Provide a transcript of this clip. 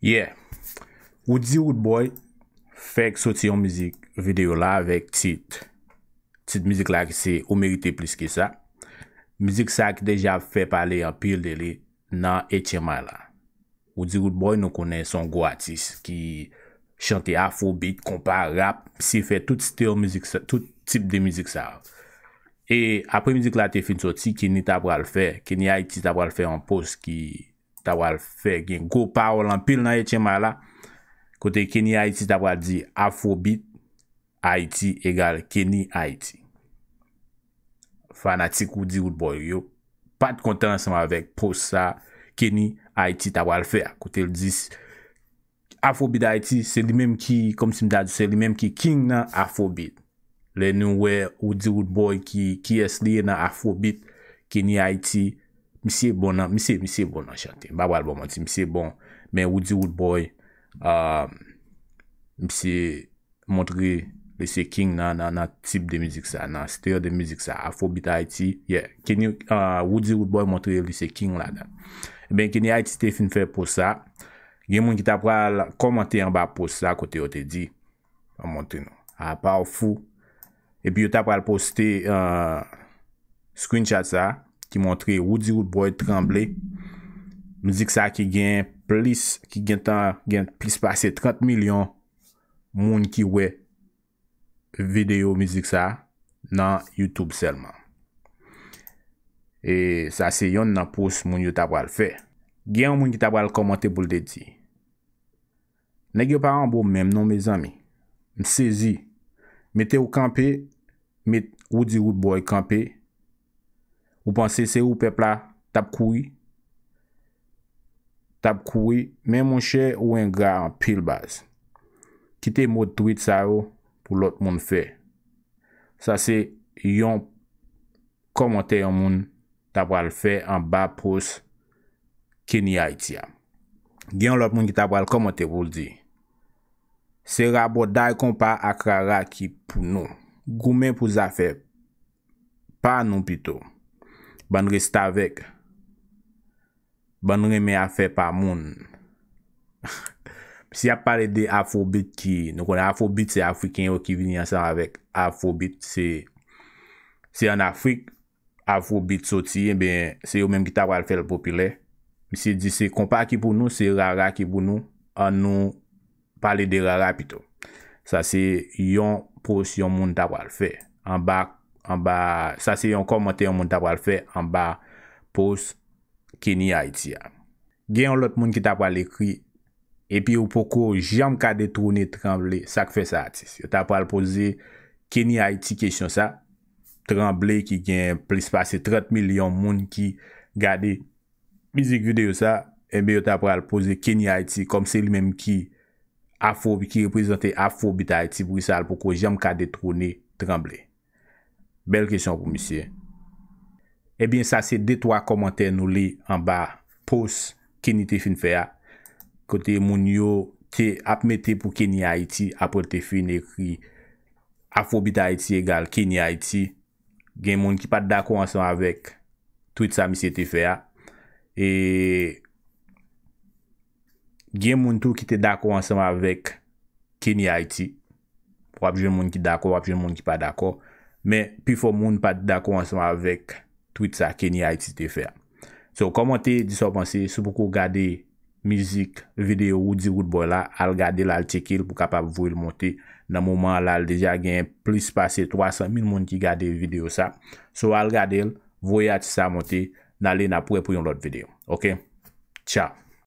Ye, ou di Woodboy fek soti yon mizik videyo la vek tit, tit mizik la ki se ou merite plis ki sa, mizik sa ki deja fe pale yon pil dele nan etyema la. Ou di Woodboy nou kone son go atis ki chante afo, beat, kompa, rap, si fe tout tip de mizik sa. E apre mizik la te fin soti ki ni tabral fe, ki ni a iti tabral fe an pos ki... Tawal fe gen, go pa ou lan pil nan ye chen ma la Kote keni Aiti tawal di Afobit Aiti egal keni Aiti Fanatik wou di wou boy yo Pat konten sa ma vek post sa Keni Aiti tawal fe Kote l dis Afobit Aiti se li mem ki Kom si mdadu se li mem ki King nan Afobit Len nou we wou di wou boy ki Kies li nan Afobit Keni Aiti Mi bon se bon nan chante, ba wal bon mwoti, mi se bon Men Woody Woodboy Mi se mwotri lise king nan tip de mizik sa, nan steryo de mizik sa Afo bitay ti, ye Woody Woodboy mwotri lise king eh la dan Ben keni hay ti ste fin fè pou sa Gen mwen ki ta pral komante yon ba pou sa kote yo te di A mwotri nou, a ah, pa ou fou E pi yo ta pral poste euh, screenshot sa ki montre Woody Woodboy tremble mzik sa ki gen plis, ki gen tan, gen plis pase 30 milyon moun ki we video mzik sa nan Youtube selman e sa se yon nan pos moun yo tabal fe gen moun ki tabal komante pou l de di neg yo pa anbo menm non me zami m sezi, mete ou kampe mete Woody Woodboy kampe Ou panse se ou pepla tap koui, tap koui, men moun che ou en gra an pil baz. Kite moun tweet sa yo pou lot moun fe. Sa se yon komante yon moun tap wale fe an ba pos keni ha iti ya. Gyon lot moun ki tap wale komante woldi. Se rabo da yon kompa akra ra ki pou nou. Goumen pou za fe, pa nou pito. Banre se ta vek. Banre me a fe pa moun. Si a pale de Afrobeat ki, nou konen Afrobeat se Afriken yo ki vin yansan avek. Afrobeat se, se an Afrik, Afrobeat soti, eh se yo menm ki ta wale fe l popile. Si di se kompa ki pou nou, se rara ki pou nou, an nou pale de rara pito. Sa se yon posyon moun ta wale fe. An bak. An ba, sa se yon komante yon moun ta pral fe, an ba pos Kenny Haïti an. Gen yon lot moun ki ta pral ekri, epi yo poko jam kade trouni Tremblay sak fe sa atis. Yo ta pral pose Kenny Haïti kesyon sa, Tremblay ki gen plis pase 30 milyon moun ki gade mizi gude yo sa, epi eh yo ta pral pose Kenny Haïti kom se yon menm ki afobi, ki reprezante afobi Taïti brisa al poko jam kade trouni Tremblay. Bel kesyon pou misye. Ebyen sa se detwa komantè nou li an ba. Pos, keni te fin fè ya. Kote moun yo te apme te pou keni a iti. Apo te fin ekri. Afobi ta iti egal keni a iti. Gen moun ki pa dako ansan avèk. Twit sa misye te fè ya. E gen moun tou ki te dako ansan avèk keni a iti. Wap jen moun ki dako, wap jen moun ki pa dako. Men, pi fò moun pati da kouansman avèk tweet sa kè ni a iti te fè. So, komante di sou pansi sou pou kou gade mizik videyo ou di wout boy la, al gade lal tjekil pou kapap vou il monte nan mouman lal deja gen plis pase 300.000 moun ki gade videyo sa. So, al gade l, voya ti sa monte, nan lè na pouè pou yon lot videyo. Ok? Ciao!